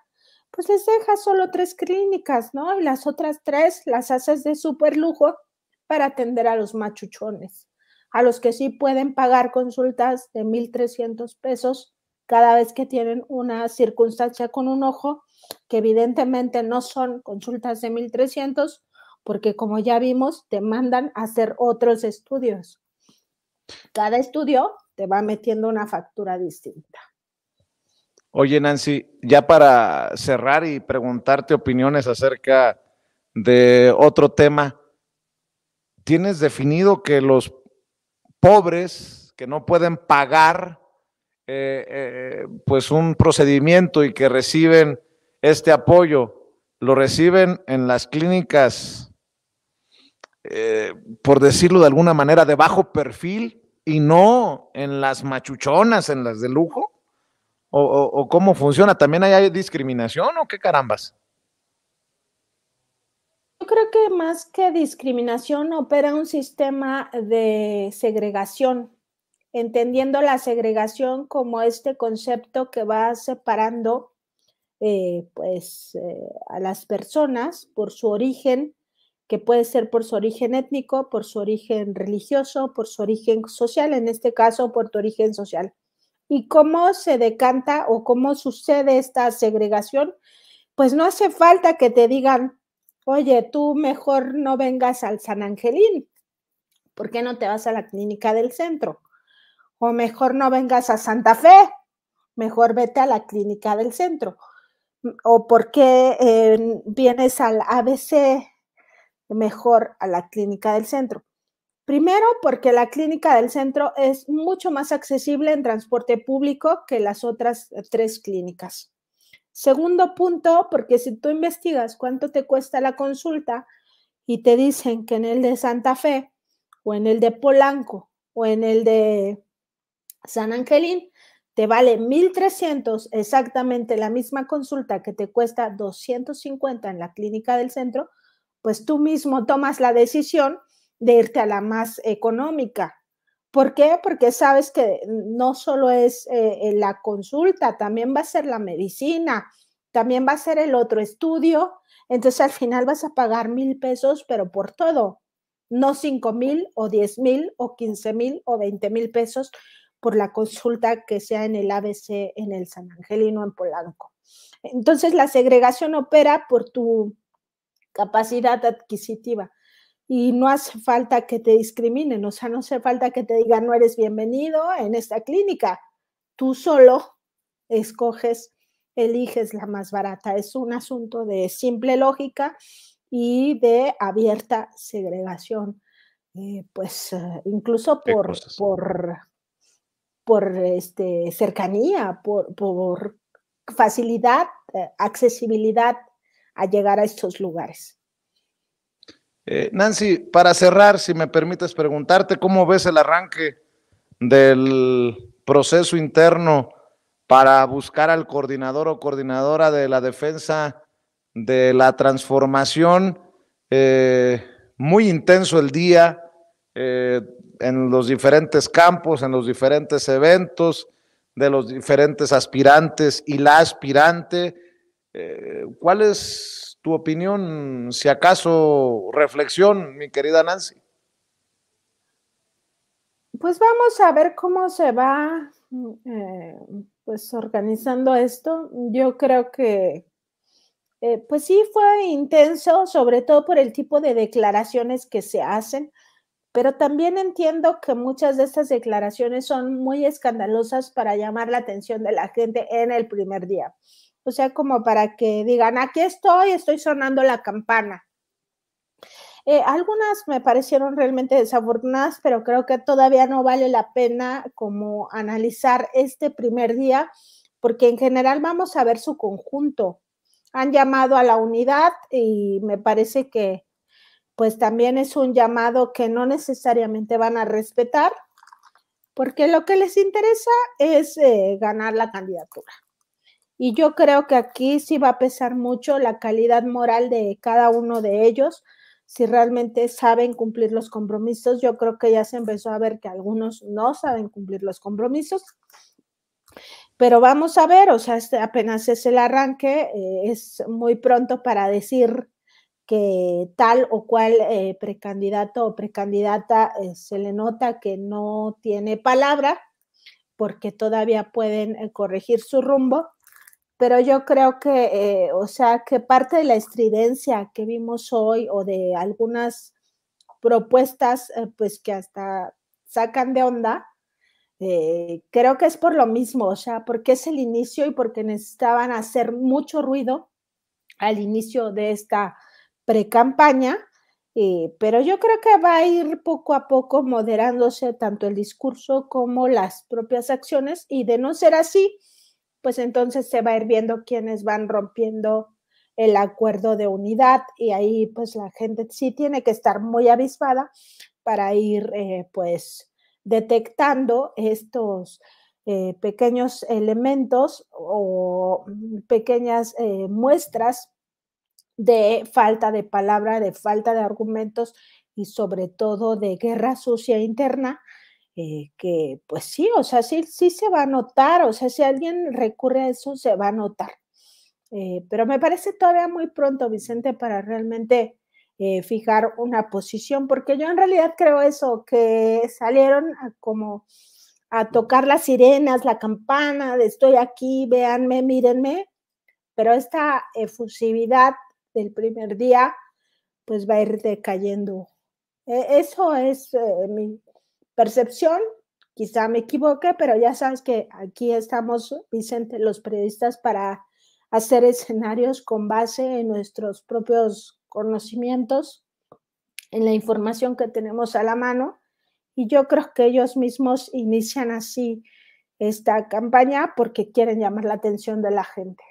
Speaker 2: pues les dejas solo tres clínicas, ¿no? Y las otras tres las haces de súper lujo para atender a los machuchones, a los que sí pueden pagar consultas de 1.300 pesos cada vez que tienen una circunstancia con un ojo, que evidentemente no son consultas de 1.300, porque como ya vimos, te mandan a hacer otros estudios. Cada estudio te va metiendo una factura distinta.
Speaker 1: Oye, Nancy, ya para cerrar y preguntarte opiniones acerca de otro tema, ¿tienes definido que los pobres que no pueden pagar eh, eh, pues un procedimiento y que reciben este apoyo, lo reciben en las clínicas eh, por decirlo de alguna manera, de bajo perfil y no en las machuchonas, en las de lujo? ¿O, cómo funciona? ¿También hay, discriminación o qué carambas?
Speaker 2: Yo creo que más que discriminación opera un sistema de segregación, entendiendo la segregación como este concepto que va separando eh, pues, eh, a las personas por su origen, que puede ser por su origen étnico, por su origen religioso, por su origen social, en este caso por tu origen social. ¿Y cómo se decanta o cómo sucede esta segregación? Pues no hace falta que te digan, oye, tú mejor no vengas al San Angelín, ¿por qué no te vas a la clínica del centro? O mejor no vengas a Santa Fe, mejor vete a la clínica del centro. O por qué eh, vienes al ABC mejor a la clínica del centro. Primero, porque la clínica del centro es mucho más accesible en transporte público que las otras tres clínicas. Segundo punto, porque si tú investigas cuánto te cuesta la consulta y te dicen que en el de Santa Fe o en el de Polanco o en el de San Angelín, te vale 1.300 exactamente la misma consulta que te cuesta 250 en la clínica del centro, pues tú mismo tomas la decisión de irte a la más económica. ¿Por qué? Porque sabes que no solo es eh, eh, la consulta, también va a ser la medicina, también va a ser el otro estudio. Entonces al final vas a pagar mil pesos, pero por todo, no cinco mil o diez mil o quince mil o veinte mil pesos por la consulta que sea en el ABC, en el San Angelino, en Polanco. Entonces la segregación opera por tu capacidad adquisitiva. Y no hace falta que te discriminen, o sea, no hace falta que te digan no eres bienvenido en esta clínica. Tú solo escoges, eliges la más barata. Es un asunto de simple lógica y de abierta segregación. Eh, pues eh, incluso por, por, por este, cercanía, por, facilidad, eh, accesibilidad a llegar a estos lugares.
Speaker 1: Eh, Nancy, para cerrar, si me permites preguntarte, ¿cómo ves el arranque del proceso interno para buscar al coordinador o coordinadora de la defensa de la transformación? Eh, muy intenso el día eh, en los diferentes campos, en los diferentes eventos de los diferentes aspirantes y la aspirante eh, ¿Cuál es tu opinión, si acaso reflexión, mi querida Nancy?
Speaker 2: Pues vamos a ver cómo se va eh, pues organizando esto. Yo creo que eh, pues sí fue intenso, sobre todo por el tipo de declaraciones que se hacen, pero también entiendo que muchas de estas declaraciones son muy escandalosas para llamar la atención de la gente en el primer día. O sea, como para que digan, aquí estoy, estoy sonando la campana. Eh, algunas me parecieron realmente desafortunadas, pero creo que todavía no vale la pena como analizar este primer día, porque en general vamos a ver su conjunto. Han llamado a la unidad y me parece que pues también es un llamado que no necesariamente van a respetar, porque lo que les interesa es eh, ganar la candidatura. Y yo creo que aquí sí va a pesar mucho la calidad moral de cada uno de ellos. Si realmente saben cumplir los compromisos, yo creo que ya se empezó a ver que algunos no saben cumplir los compromisos. Pero vamos a ver, o sea, este apenas es el arranque, eh, es muy pronto para decir que tal o cual eh, precandidato o precandidata eh, se le nota que no tiene palabra, porque todavía pueden corregir su rumbo pero yo creo que, eh, o sea, que parte de la estridencia que vimos hoy o de algunas propuestas, eh, pues que hasta sacan de onda, eh, creo que es por lo mismo, o sea, porque es el inicio y porque necesitaban hacer mucho ruido al inicio de esta pre-campaña, pero yo creo que va a ir poco a poco moderándose tanto el discurso como las propias acciones y de no ser así, pues entonces se va a ir viendo quienes van rompiendo el acuerdo de unidad y ahí pues la gente sí tiene que estar muy avispada para ir eh, pues detectando estos eh, pequeños elementos o pequeñas eh, muestras de falta de palabra, de falta de argumentos y sobre todo de guerra sucia interna eh, que pues sí, o sea, sí, sí se va a notar, o sea, si alguien recurre a eso, se va a notar. Eh, pero me parece todavía muy pronto, Vicente, para realmente eh, fijar una posición, porque yo en realidad creo eso, que salieron como a tocar las sirenas, la campana, de estoy aquí, véanme, mírenme, pero esta efusividad del primer día, pues va a ir decayendo. E, eso es mi, percepción, quizá me equivoque, pero ya sabes que aquí estamos, Vicente, los periodistas, para hacer escenarios con base en nuestros propios conocimientos, en la información que tenemos a la mano. Y yo creo que ellos mismos inician así esta campaña porque quieren llamar la atención de la gente.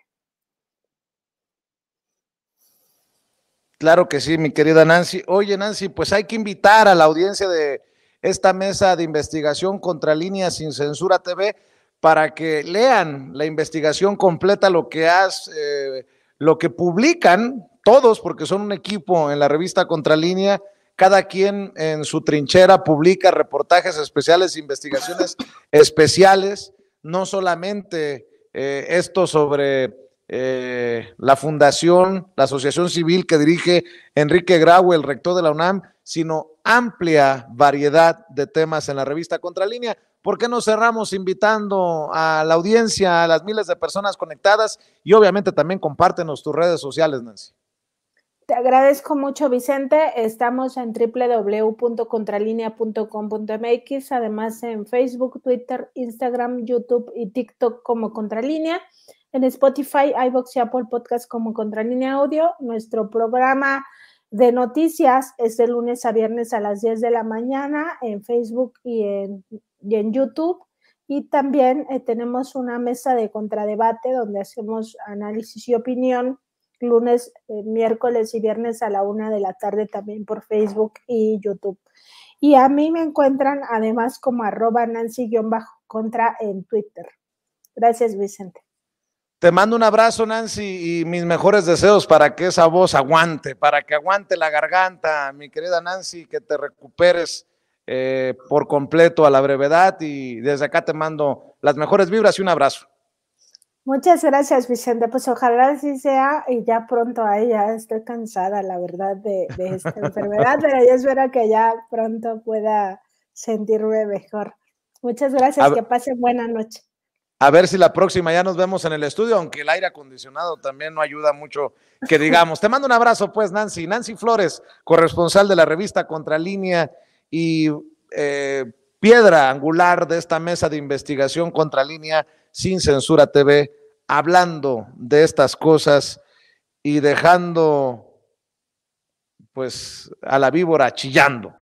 Speaker 1: Claro que sí, mi querida Nancy. Oye, Nancy, pues hay que invitar a la audiencia de, esta mesa de investigación contra línea sin censura TV para que lean la investigación completa, lo que eh, lo que publican todos, porque son un equipo en la revista Contralínea, cada quien en su trinchera publica reportajes especiales, investigaciones [laughs] especiales, no solamente eh, esto sobre eh, la fundación, la asociación civil que dirige Enrique Grau, el rector de la UNAM, sino amplia variedad de temas en la revista Contralínea. ¿Por qué no cerramos invitando a la audiencia, a las miles de personas conectadas y obviamente también compártenos tus redes sociales, Nancy?
Speaker 2: Te agradezco mucho, Vicente. Estamos en www.contralinea.com.mx, además en Facebook, Twitter, Instagram, YouTube y TikTok como Contralínea en Spotify, iBox y Apple Podcast como Contralínea Audio. Nuestro programa de noticias es de lunes a viernes a las 10 de la mañana en Facebook y en, YouTube. Y también eh, tenemos una mesa de contradebate donde hacemos análisis y opinión lunes, eh, miércoles y viernes a la una de la tarde también por Facebook y YouTube. Y a mí me encuentran además como arroba Nancy-contra en Twitter. Gracias, Vicente.
Speaker 1: Te mando un abrazo, Nancy, y mis mejores deseos para que esa voz aguante, para que aguante la garganta, mi querida Nancy, que te recuperes eh, por completo a la brevedad. Y desde acá te mando las mejores vibras y un abrazo.
Speaker 2: Muchas gracias, Vicente. Pues ojalá así sea y ya pronto ahí ya estoy cansada, la verdad, de, esta [laughs] enfermedad, pero yo espero que ya pronto pueda sentirme mejor. Muchas gracias, que pasen buena noche.
Speaker 1: A ver si la próxima ya nos vemos en el estudio, aunque el aire acondicionado también no ayuda mucho que digamos. Te mando un abrazo, pues, Nancy. Nancy Flores, corresponsal de la revista Contralínea y eh, piedra angular de esta mesa de investigación Contralínea Sin Censura TV, hablando de estas cosas y dejando, pues, a la víbora chillando.